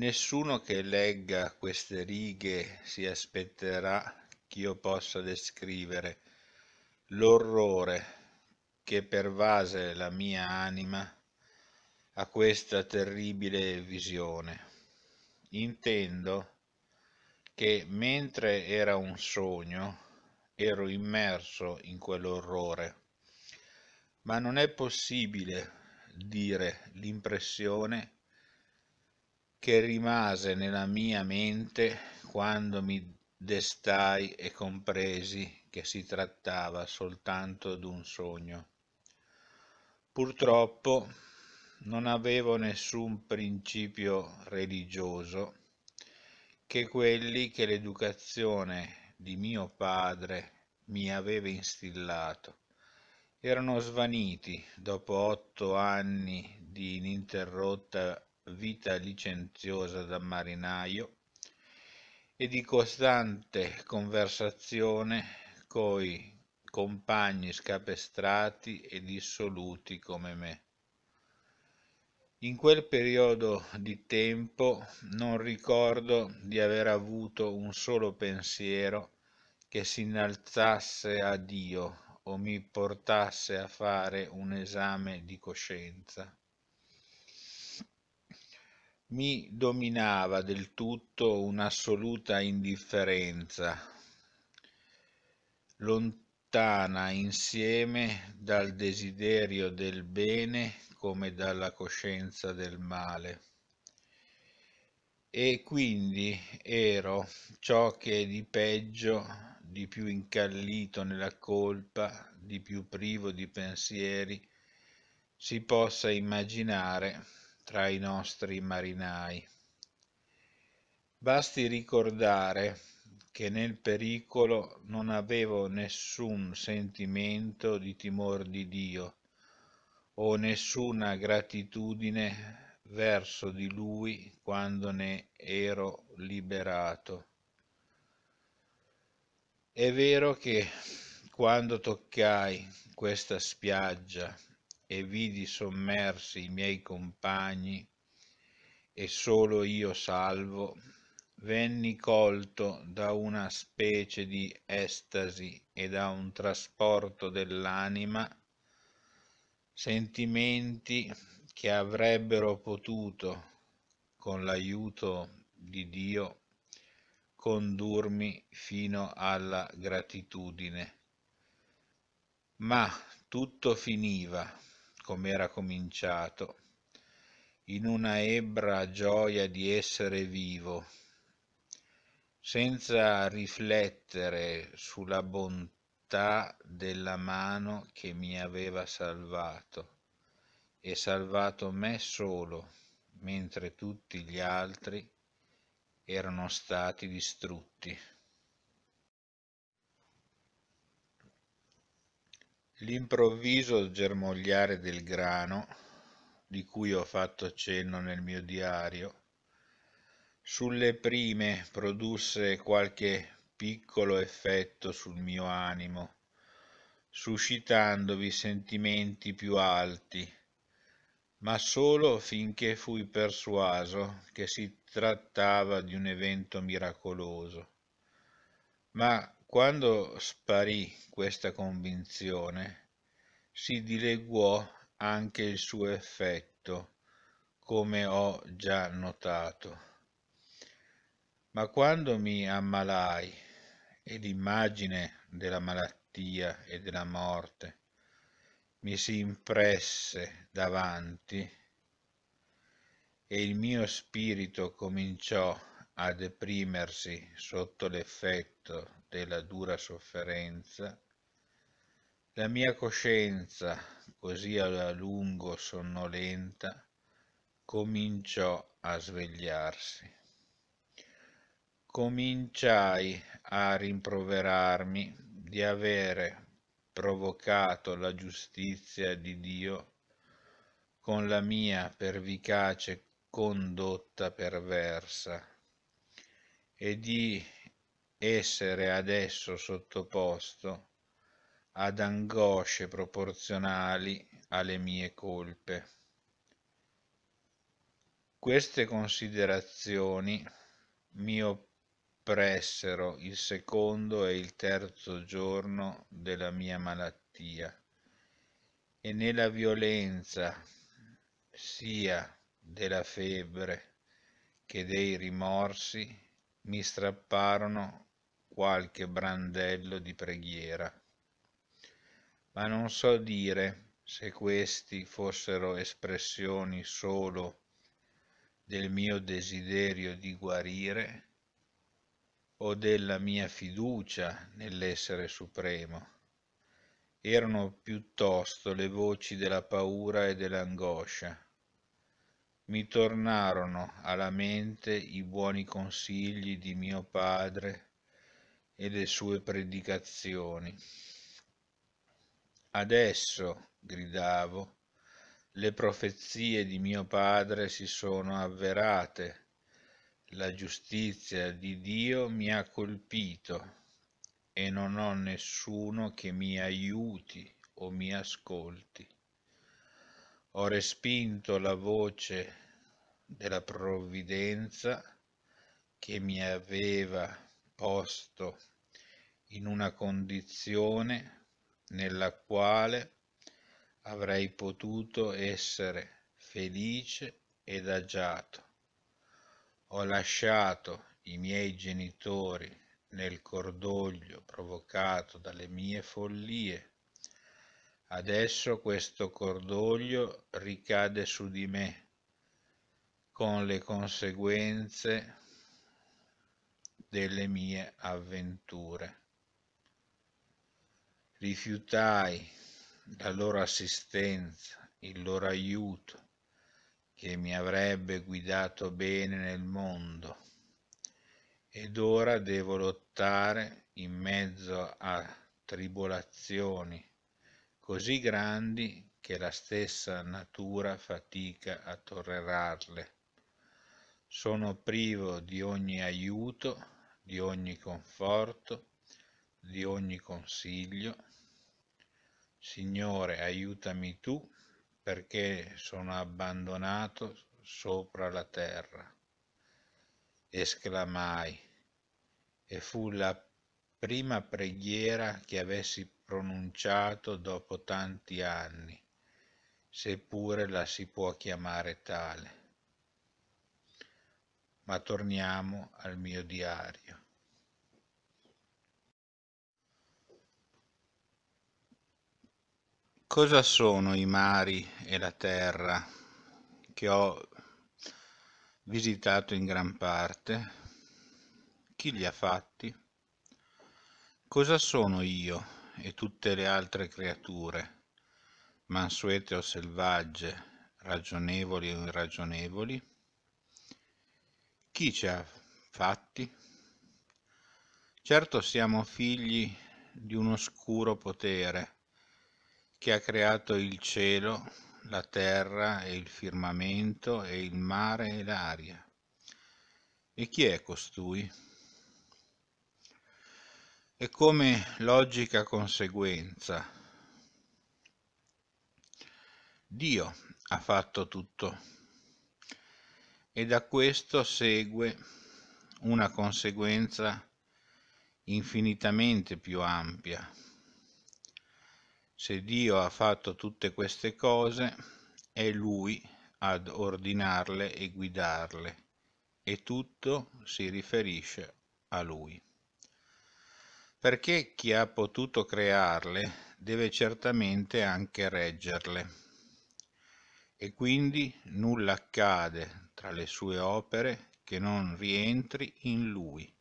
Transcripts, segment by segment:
Nessuno che legga queste righe si aspetterà che io possa descrivere l'orrore che pervase la mia anima a questa terribile visione. Intendo che mentre era un sogno ero immerso in quell'orrore, ma non è possibile dire l'impressione che che rimase nella mia mente quando mi destai e compresi che si trattava soltanto d'un sogno. Purtroppo non avevo nessun principio religioso che quelli che l'educazione di mio padre mi aveva instillato. Erano svaniti dopo otto anni di ininterrotta vita licenziosa da marinaio e di costante conversazione coi compagni scapestrati e dissoluti come me. In quel periodo di tempo non ricordo di aver avuto un solo pensiero che si innalzasse a Dio o mi portasse a fare un esame di coscienza mi dominava del tutto un'assoluta indifferenza, lontana insieme dal desiderio del bene come dalla coscienza del male. E quindi ero ciò che di peggio, di più incallito nella colpa, di più privo di pensieri, si possa immaginare tra i nostri marinai. Basti ricordare che nel pericolo non avevo nessun sentimento di timor di Dio o nessuna gratitudine verso di Lui quando ne ero liberato. È vero che quando toccai questa spiaggia e vidi sommersi i miei compagni e solo io salvo, venni colto da una specie di estasi e da un trasporto dell'anima, sentimenti che avrebbero potuto, con l'aiuto di Dio, condurmi fino alla gratitudine. Ma tutto finiva com'era cominciato, in una ebra gioia di essere vivo, senza riflettere sulla bontà della mano che mi aveva salvato e salvato me solo, mentre tutti gli altri erano stati distrutti. L'improvviso germogliare del grano, di cui ho fatto accenno nel mio diario, sulle prime produsse qualche piccolo effetto sul mio animo, suscitandovi sentimenti più alti, ma solo finché fui persuaso che si trattava di un evento miracoloso. Ma quando sparì questa convinzione, si dileguò anche il suo effetto, come ho già notato. Ma quando mi ammalai e l'immagine della malattia e della morte mi si impresse davanti e il mio spirito cominciò a deprimersi sotto l'effetto della dura sofferenza, la mia coscienza, così a lungo sonnolenta, cominciò a svegliarsi. Cominciai a rimproverarmi di avere provocato la giustizia di Dio con la mia pervicace condotta perversa e di essere adesso sottoposto ad angosce proporzionali alle mie colpe. Queste considerazioni mi oppressero il secondo e il terzo giorno della mia malattia e nella violenza sia della febbre che dei rimorsi mi strapparono qualche brandello di preghiera. Ma non so dire se questi fossero espressioni solo del mio desiderio di guarire o della mia fiducia nell'essere supremo. Erano piuttosto le voci della paura e dell'angoscia mi tornarono alla mente i buoni consigli di mio padre e le sue predicazioni. Adesso, gridavo, le profezie di mio padre si sono avverate, la giustizia di Dio mi ha colpito e non ho nessuno che mi aiuti o mi ascolti ho respinto la voce della provvidenza che mi aveva posto in una condizione nella quale avrei potuto essere felice ed agiato. Ho lasciato i miei genitori nel cordoglio provocato dalle mie follie Adesso questo cordoglio ricade su di me, con le conseguenze delle mie avventure. Rifiutai la loro assistenza, il loro aiuto, che mi avrebbe guidato bene nel mondo. Ed ora devo lottare in mezzo a tribolazioni, così grandi che la stessa natura fatica a tollerarle. Sono privo di ogni aiuto, di ogni conforto, di ogni consiglio. Signore, aiutami tu, perché sono abbandonato sopra la terra. Esclamai, e fu la prima preghiera che avessi pronunciato dopo tanti anni, seppure la si può chiamare tale. Ma torniamo al mio diario. Cosa sono i mari e la terra che ho visitato in gran parte? Chi li ha fatti? Cosa sono io? e tutte le altre creature, mansuete o selvagge, ragionevoli o irragionevoli? Chi ci ha fatti? Certo siamo figli di un oscuro potere che ha creato il cielo, la terra e il firmamento e il mare e l'aria. E chi è costui? e come logica conseguenza Dio ha fatto tutto e da questo segue una conseguenza infinitamente più ampia. Se Dio ha fatto tutte queste cose, è Lui ad ordinarle e guidarle, e tutto si riferisce a Lui perché chi ha potuto crearle deve certamente anche reggerle. E quindi nulla accade tra le sue opere che non rientri in lui,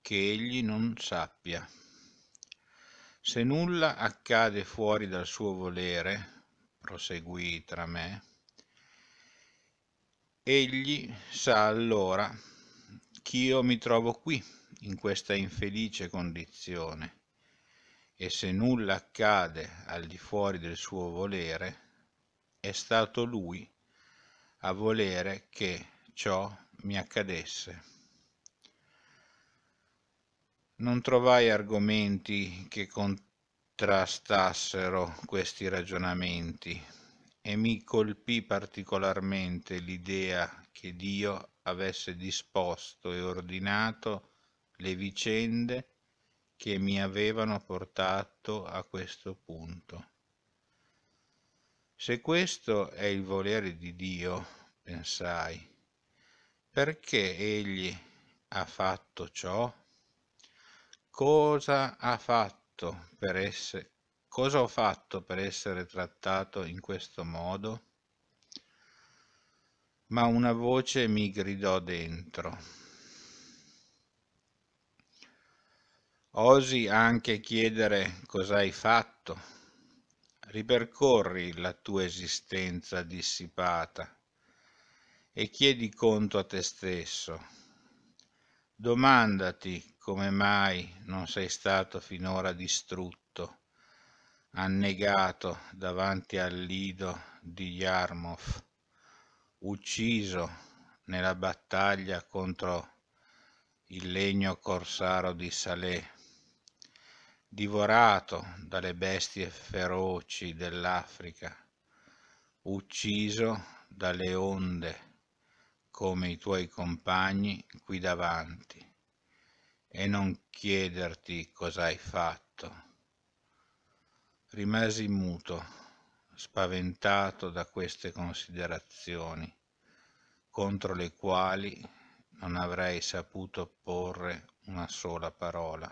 che egli non sappia. Se nulla accade fuori dal suo volere, proseguì tra me, egli sa allora che io mi trovo qui in questa infelice condizione e se nulla accade al di fuori del suo volere, è stato lui a volere che ciò mi accadesse. Non trovai argomenti che contrastassero questi ragionamenti e mi colpì particolarmente l'idea che Dio avesse disposto e ordinato le vicende che mi avevano portato a questo punto. Se questo è il volere di Dio, pensai, perché egli ha fatto ciò? Cosa ha fatto per essere cosa ho fatto per essere trattato in questo modo? Ma una voce mi gridò dentro. Osi anche chiedere cosa hai fatto. Ripercorri la tua esistenza dissipata e chiedi conto a te stesso. Domandati come mai non sei stato finora distrutto, annegato davanti al lido di Yarmouth, ucciso nella battaglia contro il legno corsaro di Salè divorato dalle bestie feroci dell'Africa, ucciso dalle onde come i tuoi compagni qui davanti, e non chiederti cosa hai fatto. Rimasi muto, spaventato da queste considerazioni, contro le quali non avrei saputo porre una sola parola.